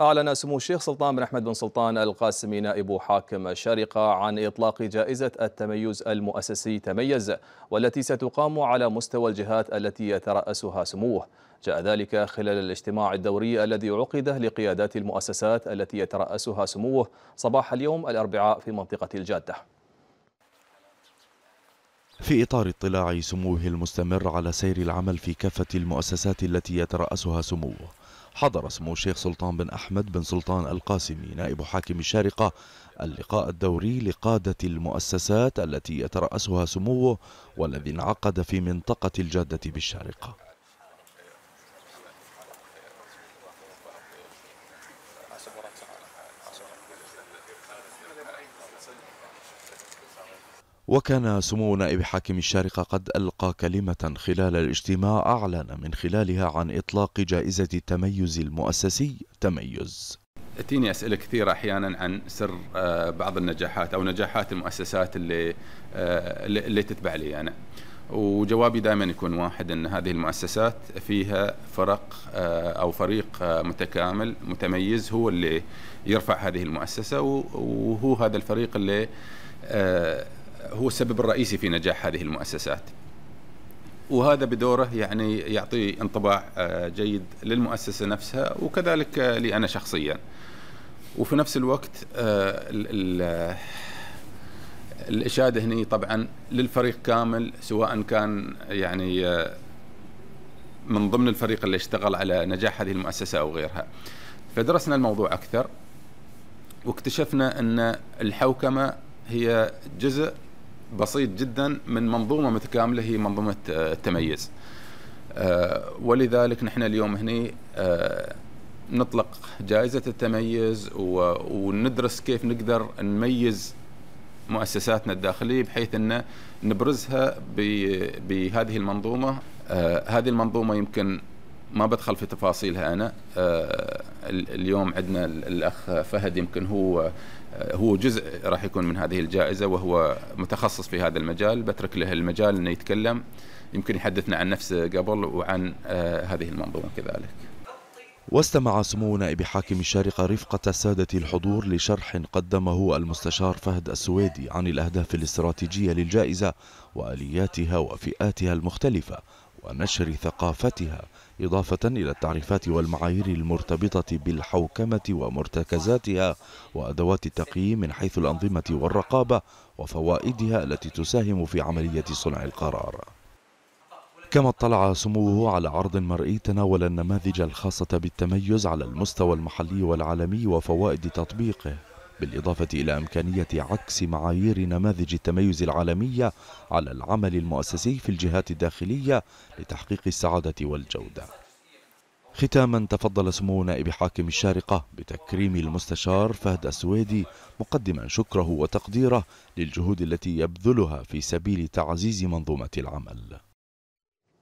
أعلن سمو الشيخ سلطان بن أحمد بن سلطان القاسمي نائب حاكم الشارقة عن إطلاق جائزة التميز المؤسسي تميز والتي ستقام على مستوى الجهات التي يترأسها سموه جاء ذلك خلال الاجتماع الدوري الذي عقد لقيادات المؤسسات التي يترأسها سموه صباح اليوم الأربعاء في منطقة الجادة في إطار اطلاع سموه المستمر على سير العمل في كافة المؤسسات التي يترأسها سموه حضر سمو الشيخ سلطان بن أحمد بن سلطان القاسمي نائب حاكم الشارقة اللقاء الدوري لقادة المؤسسات التي يترأسها سموه والذي انعقد في منطقة الجادة بالشارقة وكان سمو نائب حاكم الشارقة قد ألقى كلمة خلال الاجتماع أعلن من خلالها عن إطلاق جائزة التميز المؤسسي تميز أتيني اسئله كثيره احيانا عن سر آه، بعض النجاحات او نجاحات المؤسسات آه، اللي اللي تتبع لي انا وجوابي دائما يكون واحد ان هذه المؤسسات فيها فرق آه، او فريق متكامل متميز هو اللي يرفع هذه المؤسسه وهو هذا الفريق اللي هو السبب الرئيسي في نجاح هذه المؤسسات وهذا بدوره يعني يعطي انطباع آه، جيد للمؤسسه نفسها وكذلك آه، لي انا شخصيا وفي نفس الوقت آه، الاشاده هنا طبعا للفريق كامل سواء كان يعني من ضمن الفريق اللي اشتغل على نجاح هذه المؤسسه او غيرها فدرسنا الموضوع اكثر واكتشفنا ان الحوكمه هي جزء بسيط جدا من منظومه متكامله هي منظومه آه، التميز. آه، ولذلك نحن اليوم هني آه، نطلق جائزه التميز وندرس كيف نقدر نميز مؤسساتنا الداخليه بحيث ان نبرزها بهذه المنظومه هذه المنظومه يمكن ما بدخل في تفاصيلها انا آه، اليوم عندنا الاخ فهد يمكن هو آه، هو جزء راح يكون من هذه الجائزه وهو متخصص في هذا المجال بترك له المجال انه يتكلم يمكن يحدثنا عن نفسه قبل وعن آه، هذه المنظومه كذلك. واستمع سمو نائب حاكم الشارقة رفقة السادة الحضور لشرح قدمه المستشار فهد السويدي عن الأهداف الاستراتيجية للجائزة وآلياتها وفئاتها المختلفة ونشر ثقافتها إضافة إلى التعريفات والمعايير المرتبطة بالحوكمة ومرتكزاتها وأدوات التقييم من حيث الأنظمة والرقابة وفوائدها التي تساهم في عملية صنع القرار كما اطلع سموه على عرض مرئي تناول النماذج الخاصة بالتميز على المستوى المحلي والعالمي وفوائد تطبيقه بالإضافة إلى إمكانية عكس معايير نماذج التميز العالمية على العمل المؤسسي في الجهات الداخلية لتحقيق السعادة والجودة ختاما تفضل سمو نائب حاكم الشارقة بتكريم المستشار فهد السويدي مقدما شكره وتقديره للجهود التي يبذلها في سبيل تعزيز منظومة العمل